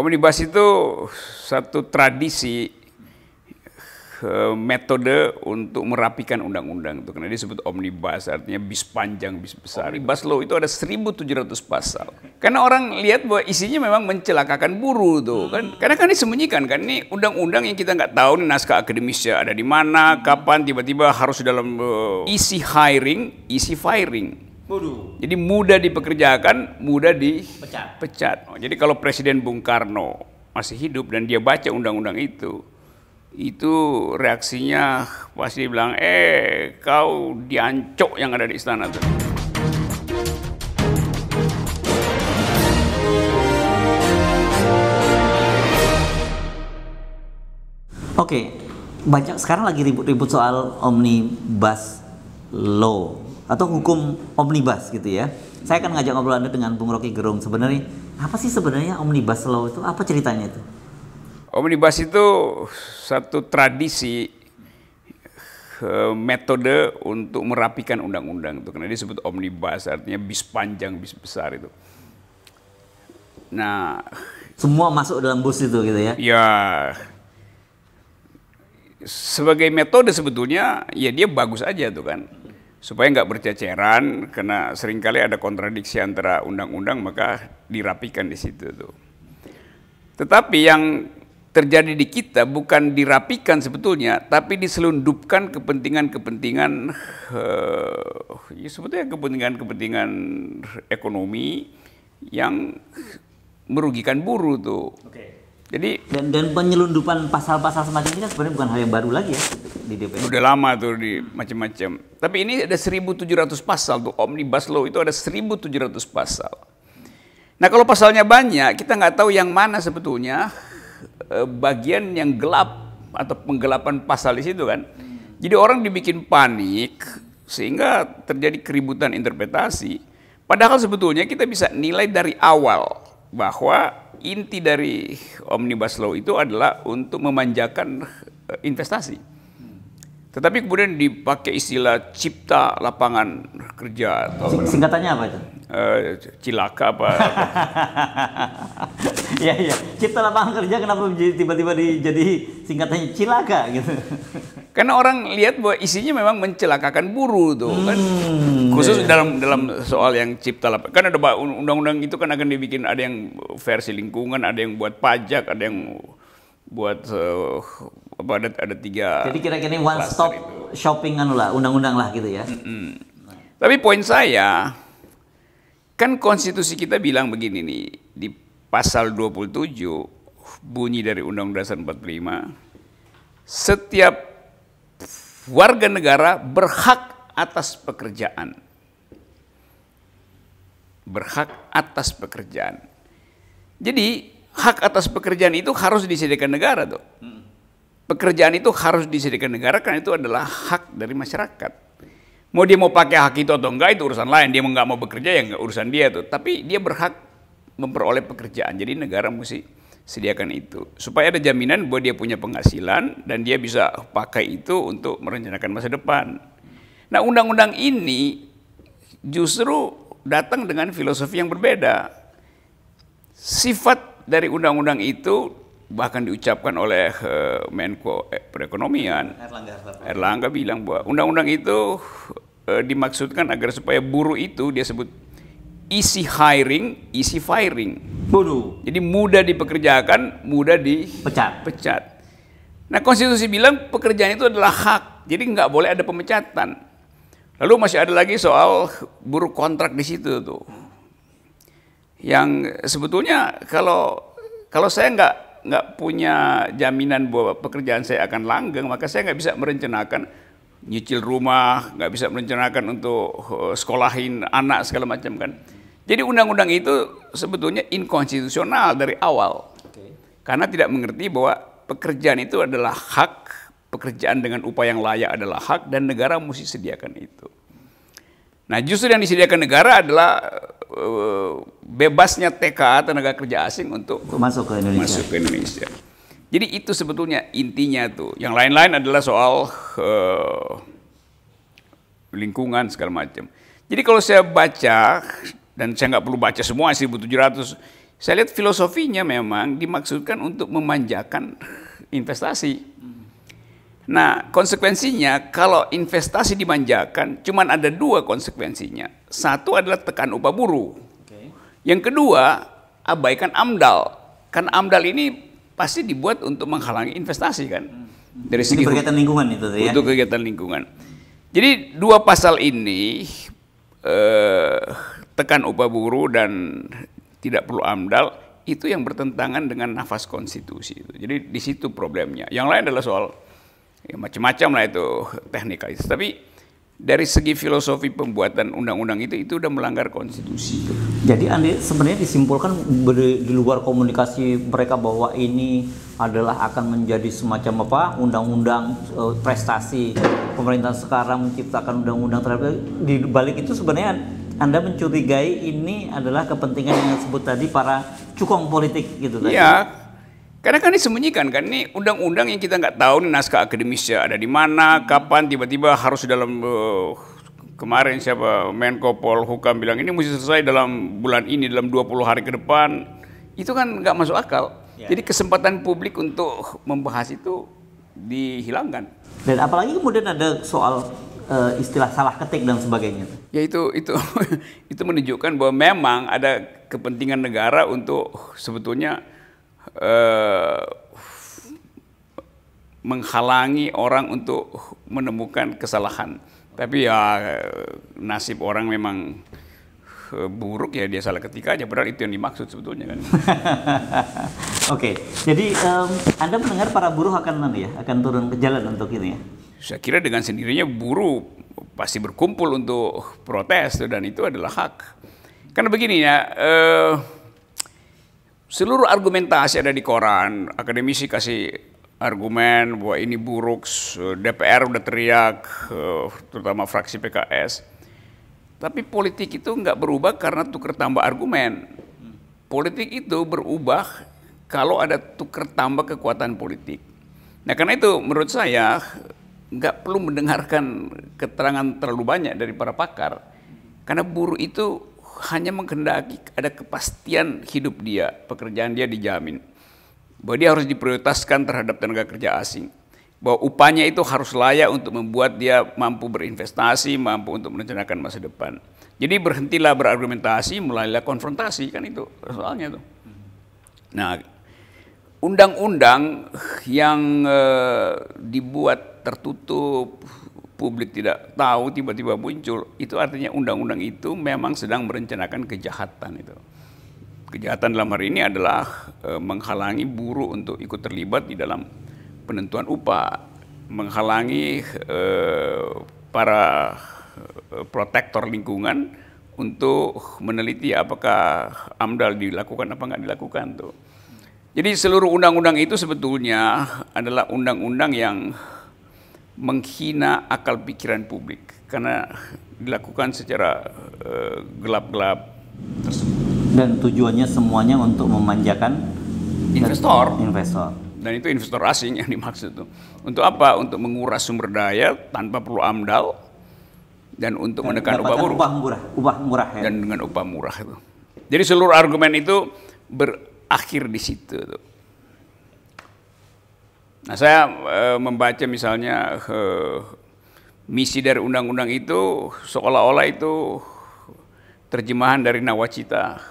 Omnibus itu satu tradisi eh, metode untuk merapikan undang-undang itu. Karena disebut omnibus, artinya bis panjang, bis besar. Omnibus law itu ada 1.700 pasal. Karena orang lihat bahwa isinya memang mencelakakan buruh tuh hmm. kan. Karena kan disembunyikan kan, ini undang-undang yang kita nggak tahu nih naskah akademisnya ada di mana, hmm. kapan, tiba-tiba harus dalam uh, isi hiring, isi firing. Waduh. Jadi mudah dipekerjakan, mudah dipecat. Pecat. Oh, jadi kalau Presiden Bung Karno masih hidup dan dia baca undang-undang itu, itu reaksinya pasti bilang, eh kau diancok yang ada di istana tuh. Oke, okay. banyak sekarang lagi ribut-ribut soal omnibus law atau hukum omnibus gitu ya. Saya akan ngajak ngobrol Anda dengan Bung Rocky Gerung. Sebenarnya apa sih sebenarnya omnibus law itu? Apa ceritanya itu? Omnibus itu satu tradisi eh, metode untuk merapikan undang-undang itu. Karena disebut omnibus artinya bis panjang, bis besar itu. Nah, semua masuk dalam bus itu gitu ya. Ya. Sebagai metode sebetulnya ya dia bagus aja tuh kan supaya nggak berceceran karena seringkali ada kontradiksi antara undang-undang maka dirapikan di situ tuh. Tetapi yang terjadi di kita bukan dirapikan sebetulnya, tapi diselundupkan kepentingan-kepentingan uh, ya sebetulnya kepentingan-kepentingan ekonomi yang merugikan buruh tuh. Okay. Jadi dan dan penyelundupan pasal-pasal semacam ini kan sebenarnya bukan hal yang baru lagi ya di DPR. Sudah lama tuh di macam-macam. Tapi ini ada 1.700 pasal tuh omnibus law itu ada 1.700 pasal. Nah kalau pasalnya banyak kita nggak tahu yang mana sebetulnya eh, bagian yang gelap atau penggelapan pasal di situ kan. Jadi orang dibikin panik sehingga terjadi keributan interpretasi. Padahal sebetulnya kita bisa nilai dari awal bahwa inti dari omnibus law itu adalah untuk memanjakan eh, investasi. Tetapi kemudian dipakai istilah cipta lapangan kerja atau singkatannya apa itu? Eh, cilaka apa? Iya iya, cipta lapangan kerja kenapa tiba-tiba jadi singkatannya cilaka gitu? Karena orang lihat bahwa isinya memang mencelakakan buruh tuh kan? hmm, kan. Khusus iya. dalam dalam soal yang cipta lapangan. Kan ada undang-undang itu kan akan dibikin ada yang versi lingkungan, ada yang buat pajak, ada yang buat uh, apa ada ada tiga. Jadi kira-kira ini one stop itu. shopping anu lah, undang-undang lah gitu ya. Mm -mm. Tapi poin saya kan konstitusi kita bilang begini nih di pasal 27 bunyi dari Undang-Undang Dasar 45 setiap warga negara berhak atas pekerjaan. Berhak atas pekerjaan. Jadi hak atas pekerjaan itu harus disediakan negara tuh. Pekerjaan itu harus disediakan negara karena itu adalah hak dari masyarakat. Mau dia mau pakai hak itu atau enggak itu urusan lain. Dia nggak mau bekerja ya enggak urusan dia tuh. Tapi dia berhak memperoleh pekerjaan. Jadi negara mesti sediakan itu supaya ada jaminan bahwa dia punya penghasilan dan dia bisa pakai itu untuk merencanakan masa depan. Nah, undang-undang ini justru datang dengan filosofi yang berbeda. Sifat dari undang-undang itu bahkan diucapkan oleh eh, Menko eh, Perekonomian Erlangga, Erlangga. Erlangga bilang bahwa undang-undang itu eh, dimaksudkan agar supaya buruh itu dia sebut easy hiring, easy firing. Bodoh. Jadi mudah dipekerjakan, mudah dipecat. Pecat. Nah konstitusi bilang pekerjaan itu adalah hak, jadi nggak boleh ada pemecatan. Lalu masih ada lagi soal buruk kontrak di situ tuh. Yang sebetulnya kalau kalau saya nggak nggak punya jaminan bahwa pekerjaan saya akan langgeng, maka saya nggak bisa merencanakan nyicil rumah, nggak bisa merencanakan untuk eh, sekolahin anak segala macam kan. Jadi undang-undang itu sebetulnya inkonstitusional dari awal. Okay. Karena tidak mengerti bahwa pekerjaan itu adalah hak, pekerjaan dengan upah yang layak adalah hak dan negara mesti sediakan itu. Nah, justru yang disediakan negara adalah uh, bebasnya TKA tenaga kerja asing untuk masuk ke Indonesia. Masuk ke Indonesia. Jadi itu sebetulnya intinya tuh. Yang lain-lain adalah soal uh, lingkungan segala macam. Jadi kalau saya baca dan saya nggak perlu baca semua 1700. Saya lihat filosofinya memang dimaksudkan untuk memanjakan investasi. Nah, konsekuensinya kalau investasi dimanjakan, cuman ada dua konsekuensinya. Satu adalah tekan upah buruh. Yang kedua, abaikan AMDAL. Kan AMDAL ini pasti dibuat untuk menghalangi investasi kan. Hmm. Dari segi untuk kegiatan lingkungan itu ya. Untuk kegiatan lingkungan. Jadi dua pasal ini eh, tekan upah buruh dan tidak perlu amdal itu yang bertentangan dengan nafas konstitusi itu. Jadi di situ problemnya. Yang lain adalah soal ya, macam-macam lah itu teknikalis. Tapi dari segi filosofi pembuatan undang-undang itu itu sudah melanggar konstitusi. Jadi Andi sebenarnya disimpulkan di luar komunikasi mereka bahwa ini adalah akan menjadi semacam apa undang-undang e, prestasi pemerintah sekarang menciptakan undang-undang terhadap di balik itu sebenarnya anda mencurigai ini adalah kepentingan yang disebut tadi para cukong politik gitu tadi. Kan? Iya, karena kan disembunyikan kan ini undang-undang yang kita nggak tahu nih naskah akademisnya ada di mana, hmm. kapan tiba-tiba harus dalam uh, kemarin siapa Menko Polhukam bilang ini mesti selesai dalam bulan ini dalam 20 hari ke depan. Itu kan nggak masuk akal. Ya. Jadi kesempatan publik untuk membahas itu dihilangkan. Dan apalagi kemudian ada soal uh, istilah salah ketik dan sebagainya. Ya itu itu itu menunjukkan bahwa memang ada kepentingan negara untuk sebetulnya uh, menghalangi orang untuk menemukan kesalahan. Tapi ya nasib orang memang eh, buruk ya dia salah ketika aja padahal itu yang dimaksud sebetulnya kan. Oke, okay. jadi um, Anda mendengar para buruh akan nanti ya akan turun ke jalan untuk ini ya saya kira dengan sendirinya buruh pasti berkumpul untuk protes dan itu adalah hak. Karena begini ya, eh, seluruh argumentasi ada di koran, akademisi kasih argumen bahwa ini buruk, DPR udah teriak, eh, terutama fraksi PKS. Tapi politik itu nggak berubah karena tuker tambah argumen. Politik itu berubah kalau ada tuker tambah kekuatan politik. Nah karena itu menurut saya nggak perlu mendengarkan keterangan terlalu banyak dari para pakar karena buruh itu hanya menghendaki ada kepastian hidup dia, pekerjaan dia dijamin. Bahwa dia harus diprioritaskan terhadap tenaga kerja asing. Bahwa upahnya itu harus layak untuk membuat dia mampu berinvestasi, mampu untuk merencanakan masa depan. Jadi berhentilah berargumentasi, mulailah konfrontasi, kan itu soalnya tuh. Nah, undang-undang yang eh, dibuat tertutup publik tidak tahu tiba-tiba muncul itu artinya undang-undang itu memang sedang merencanakan kejahatan itu kejahatan dalam hari ini adalah e, menghalangi buruh untuk ikut terlibat di dalam penentuan upah menghalangi e, para protektor lingkungan untuk meneliti apakah amdal dilakukan apa nggak dilakukan tuh jadi seluruh undang-undang itu sebetulnya adalah undang-undang yang menghina akal pikiran publik karena dilakukan secara eh, gelap-gelap Dan tujuannya semuanya untuk memanjakan investor. Investor. Dan itu investor asing yang dimaksud tuh. Untuk apa? Untuk menguras sumber daya tanpa perlu amdal dan untuk dan menekan upah murah. Upah murah, upah murah ya. Dan dengan upah murah itu. Jadi seluruh argumen itu ber akhir di situ tuh. Nah, saya e, membaca misalnya e, misi dari undang-undang itu seolah-olah itu terjemahan dari nawacita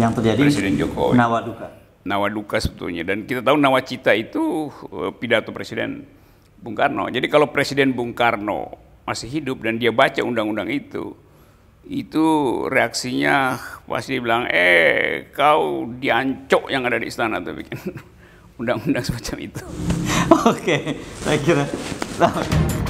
yang terjadi Presiden Jokowi. Nawaduka. Nawaduka sebetulnya dan kita tahu nawacita itu e, pidato Presiden Bung Karno. Jadi kalau Presiden Bung Karno masih hidup dan dia baca undang-undang itu, itu reaksinya pasti bilang, eh kau diancok yang ada di istana tuh bikin undang-undang semacam itu. Oke, okay, saya kira. Nah.